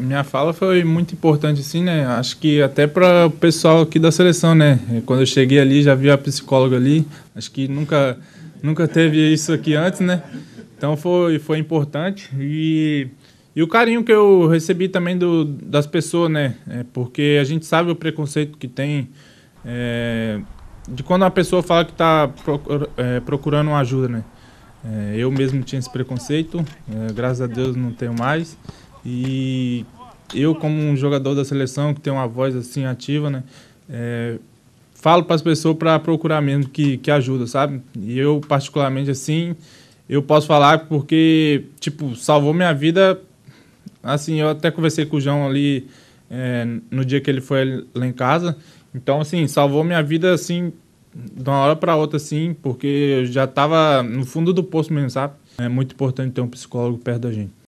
minha fala foi muito importante, assim né? Acho que até para o pessoal aqui da seleção, né? Quando eu cheguei ali, já vi a psicóloga ali. Acho que nunca, nunca teve isso aqui antes, né? Então foi, foi importante. E, e o carinho que eu recebi também do, das pessoas, né? É porque a gente sabe o preconceito que tem. É, de quando a pessoa fala que está é, procurando uma ajuda, né? É, eu mesmo tinha esse preconceito, é, graças a Deus não tenho mais. E eu, como um jogador da seleção que tem uma voz assim ativa, né? É, falo para as pessoas para procurar mesmo que, que ajuda, sabe? E eu, particularmente, assim, eu posso falar porque, tipo, salvou minha vida. Assim, eu até conversei com o João ali é, no dia que ele foi lá em casa. Então, assim, salvou minha vida, assim, de uma hora para outra, assim, porque eu já estava no fundo do poço mesmo, sabe? É muito importante ter um psicólogo perto da gente.